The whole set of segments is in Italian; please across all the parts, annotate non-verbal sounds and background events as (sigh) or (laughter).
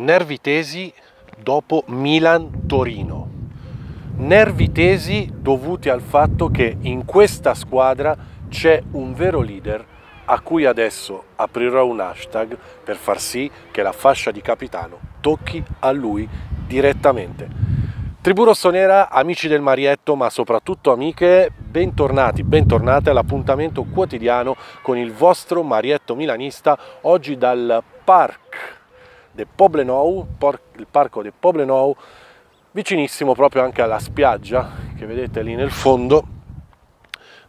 nervi tesi dopo Milan-Torino. Nervi tesi dovuti al fatto che in questa squadra c'è un vero leader a cui adesso aprirò un hashtag per far sì che la fascia di capitano tocchi a lui direttamente. Tribù Rossonera, amici del Marietto, ma soprattutto amiche, bentornati, bentornate all'appuntamento quotidiano con il vostro Marietto Milanista, oggi dal Parc del Poblenou, il parco del Poblenou, vicinissimo proprio anche alla spiaggia che vedete lì nel fondo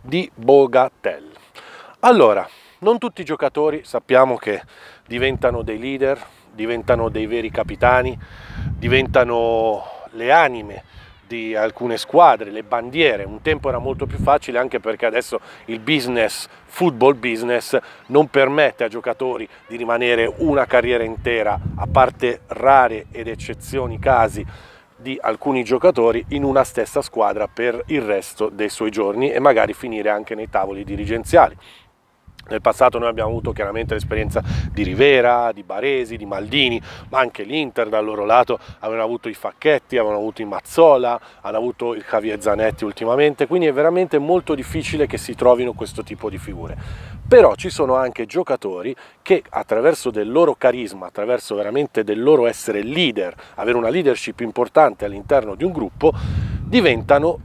di Bogatel. Allora, non tutti i giocatori sappiamo che diventano dei leader, diventano dei veri capitani, diventano le anime di alcune squadre, le bandiere, un tempo era molto più facile anche perché adesso il business, football business, non permette a giocatori di rimanere una carriera intera, a parte rare ed eccezioni casi di alcuni giocatori in una stessa squadra per il resto dei suoi giorni e magari finire anche nei tavoli dirigenziali. Nel passato noi abbiamo avuto chiaramente l'esperienza di Rivera, di Baresi, di Maldini, ma anche l'Inter dal loro lato avevano avuto i Facchetti, avevano avuto i Mazzola, hanno avuto il Javier Zanetti ultimamente, quindi è veramente molto difficile che si trovino questo tipo di figure. Però ci sono anche giocatori che attraverso del loro carisma, attraverso veramente del loro essere leader, avere una leadership importante all'interno di un gruppo, diventano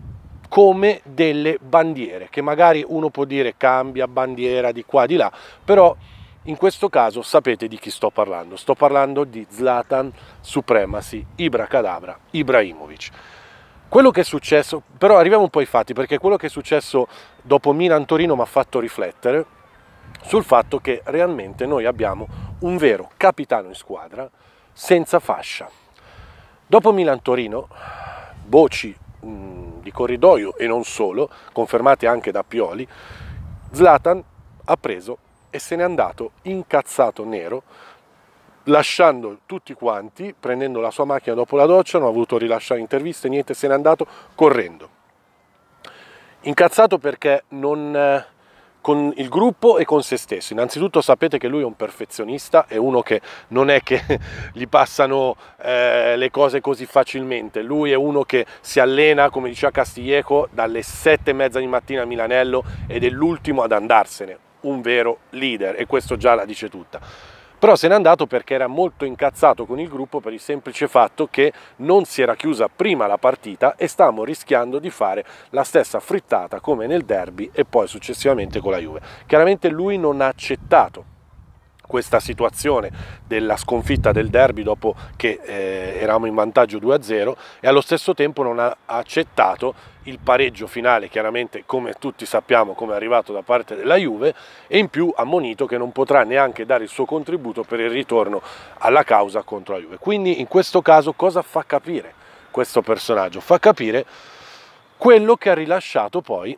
come delle bandiere, che magari uno può dire cambia bandiera di qua, di là, però in questo caso sapete di chi sto parlando, sto parlando di Zlatan Supremacy, Ibra Cadabra, Ibrahimovic. Quello che è successo, però arriviamo un po' ai fatti, perché quello che è successo dopo Milan-Torino mi ha fatto riflettere sul fatto che realmente noi abbiamo un vero capitano in squadra senza fascia. Dopo Milan-Torino, voci... mh, mm, di corridoio e non solo, confermati anche da Pioli, Zlatan ha preso e se n'è andato incazzato nero, lasciando tutti quanti, prendendo la sua macchina dopo la doccia, non ha voluto rilasciare interviste, niente, se n'è andato correndo. Incazzato perché non eh, con il gruppo e con se stesso. Innanzitutto sapete che lui è un perfezionista, è uno che non è che (laughs) gli passano eh, le cose così facilmente, lui è uno che si allena, come diceva Castiglieco, dalle sette e mezza di mattina a Milanello ed è l'ultimo ad andarsene, un vero leader e questo già la dice tutta però se n'è andato perché era molto incazzato con il gruppo per il semplice fatto che non si era chiusa prima la partita e stavamo rischiando di fare la stessa frittata come nel derby e poi successivamente con la Juve. Chiaramente lui non ha accettato questa situazione della sconfitta del derby dopo che eh, eravamo in vantaggio 2-0 e allo stesso tempo non ha accettato il pareggio finale chiaramente come tutti sappiamo come è arrivato da parte della Juve e in più ha ammonito che non potrà neanche dare il suo contributo per il ritorno alla causa contro la Juve. Quindi in questo caso cosa fa capire questo personaggio? Fa capire quello che ha rilasciato poi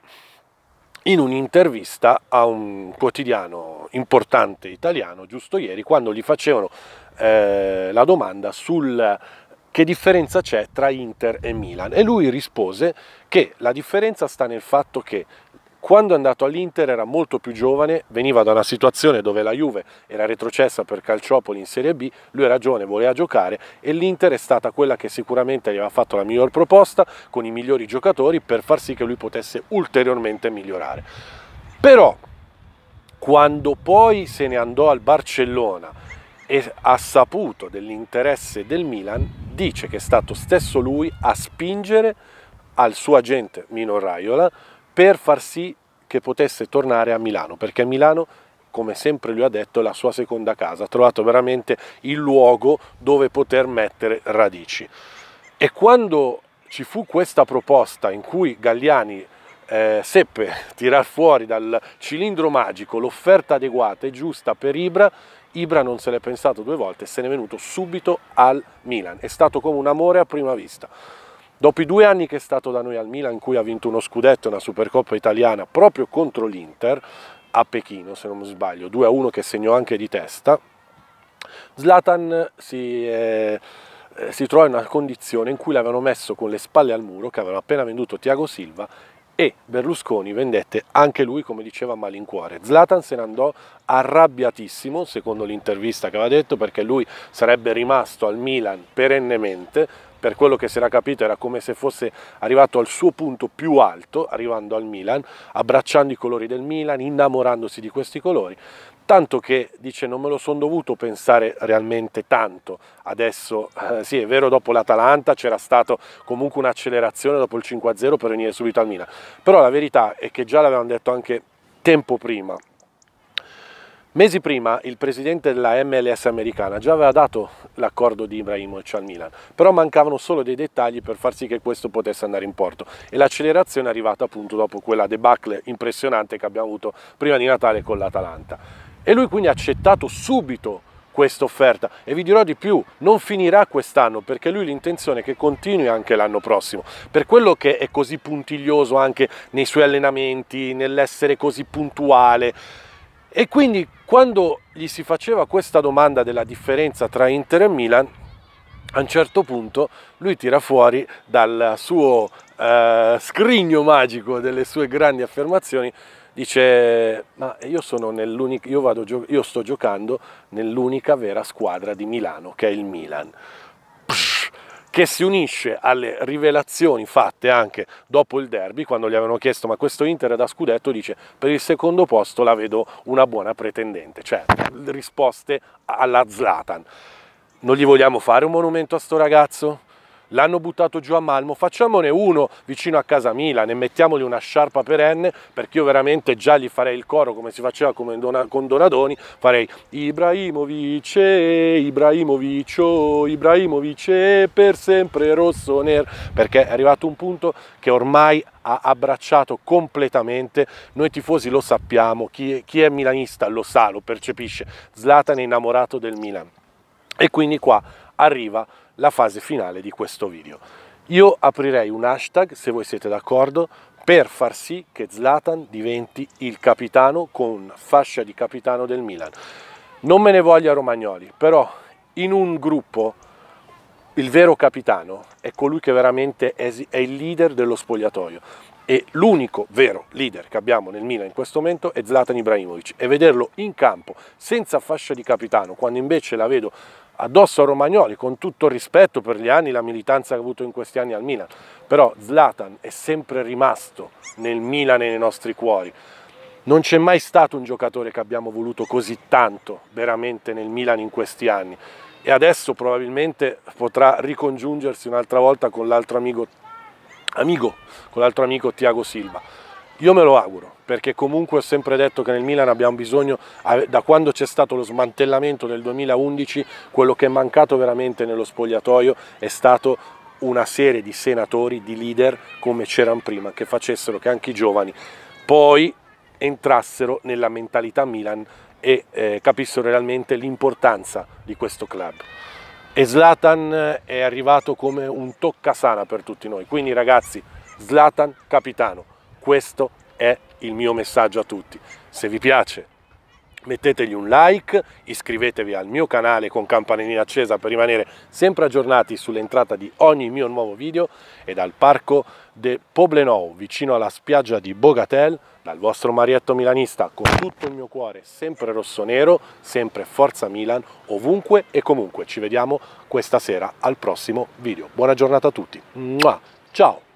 in un'intervista a un quotidiano importante italiano giusto ieri quando gli facevano eh, la domanda sul che differenza c'è tra Inter e Milan e lui rispose che la differenza sta nel fatto che quando è andato all'Inter era molto più giovane, veniva da una situazione dove la Juve era retrocessa per Calciopoli in Serie B, lui ha ragione, voleva giocare e l'Inter è stata quella che sicuramente gli aveva fatto la miglior proposta con i migliori giocatori per far sì che lui potesse ulteriormente migliorare. Però quando poi se ne andò al Barcellona e ha saputo dell'interesse del Milan, dice che è stato stesso lui a spingere al suo agente Mino Raiola per far sì che potesse tornare a Milano, perché Milano come sempre lui ha detto, è la sua seconda casa, ha trovato veramente il luogo dove poter mettere radici. E quando ci fu questa proposta in cui Galliani eh, seppe (laughs) tirar fuori dal cilindro magico l'offerta adeguata e giusta per Ibra, Ibra non se l'è pensato due volte, e se n'è venuto subito al Milan. È stato come un amore a prima vista. Dopo i due anni che è stato da noi al Milan, in cui ha vinto uno scudetto e una Supercoppa italiana proprio contro l'Inter, a Pechino se non mi sbaglio, 2-1 che segnò anche di testa, Zlatan si, eh, si trova in una condizione in cui l'avevano messo con le spalle al muro, che avevano appena venduto Tiago Silva, e Berlusconi vendette anche lui, come diceva, a malincuore. Zlatan se ne andò arrabbiatissimo, secondo l'intervista che aveva detto, perché lui sarebbe rimasto al Milan perennemente, per quello che si era capito era come se fosse arrivato al suo punto più alto, arrivando al Milan, abbracciando i colori del Milan, innamorandosi di questi colori, tanto che dice non me lo sono dovuto pensare realmente tanto. Adesso eh, sì, è vero, dopo l'Atalanta c'era stato comunque un'accelerazione dopo il 5-0 per venire subito al Milan, però la verità è che già l'avevano detto anche tempo prima. Mesi prima il presidente della MLS americana già aveva dato l'accordo di Ibrahimovic al Milan, però mancavano solo dei dettagli per far sì che questo potesse andare in porto e l'accelerazione è arrivata appunto dopo quella debacle impressionante che abbiamo avuto prima di Natale con l'Atalanta. E lui quindi ha accettato subito questa offerta e vi dirò di più, non finirà quest'anno perché lui l'intenzione è che continui anche l'anno prossimo, per quello che è così puntiglioso anche nei suoi allenamenti, nell'essere così puntuale e quindi quando gli si faceva questa domanda della differenza tra Inter e Milan, a un certo punto lui tira fuori dal suo eh, scrigno magico delle sue grandi affermazioni dice ma io, io, vado, io sto giocando nell'unica vera squadra di Milano che è il Milan che si unisce alle rivelazioni fatte anche dopo il derby, quando gli avevano chiesto ma questo Inter è da scudetto, dice per il secondo posto la vedo una buona pretendente, cioè risposte alla Zlatan. Non gli vogliamo fare un monumento a sto ragazzo? l'hanno buttato giù a Malmo, facciamone uno vicino a casa Milan e mettiamogli una sciarpa perenne perché io veramente già gli farei il coro come si faceva con, Dona, con Donadoni, farei Ibrahimovic, Ibrahimovic, oh, Ibrahimovic per sempre rosso nero perché è arrivato un punto che ormai ha abbracciato completamente, noi tifosi lo sappiamo, chi, chi è milanista lo sa, lo percepisce, Zlatan è innamorato del Milan e quindi qua arriva la fase finale di questo video. Io aprirei un hashtag, se voi siete d'accordo, per far sì che Zlatan diventi il capitano con fascia di capitano del Milan. Non me ne voglia Romagnoli, però in un gruppo il vero capitano è colui che veramente è il leader dello spogliatoio e l'unico vero leader che abbiamo nel Milan in questo momento è Zlatan Ibrahimovic e vederlo in campo senza fascia di capitano quando invece la vedo addosso a Romagnoli con tutto il rispetto per gli anni la militanza che ha avuto in questi anni al Milan però Zlatan è sempre rimasto nel Milan e nei nostri cuori non c'è mai stato un giocatore che abbiamo voluto così tanto veramente nel Milan in questi anni e adesso probabilmente potrà ricongiungersi un'altra volta con l'altro amico amico con l'altro amico Tiago Silva. Io me lo auguro, perché comunque ho sempre detto che nel Milan abbiamo bisogno, da quando c'è stato lo smantellamento del 2011, quello che è mancato veramente nello spogliatoio è stato una serie di senatori, di leader come c'erano prima, che facessero che anche i giovani poi entrassero nella mentalità Milan e eh, capissero realmente l'importanza di questo club e Zlatan eh, è arrivato come un toccasana per tutti noi. Quindi ragazzi, Zlatan capitano, questo è il mio messaggio a tutti. Se vi piace mettetegli un like, iscrivetevi al mio canale con campanellina accesa per rimanere sempre aggiornati sull'entrata di ogni mio nuovo video e dal parco de Poblenou vicino alla spiaggia di Bogatel dal vostro Marietto Milanista con tutto il mio cuore sempre rosso-nero, sempre Forza Milan ovunque e comunque ci vediamo questa sera al prossimo video buona giornata a tutti, ciao!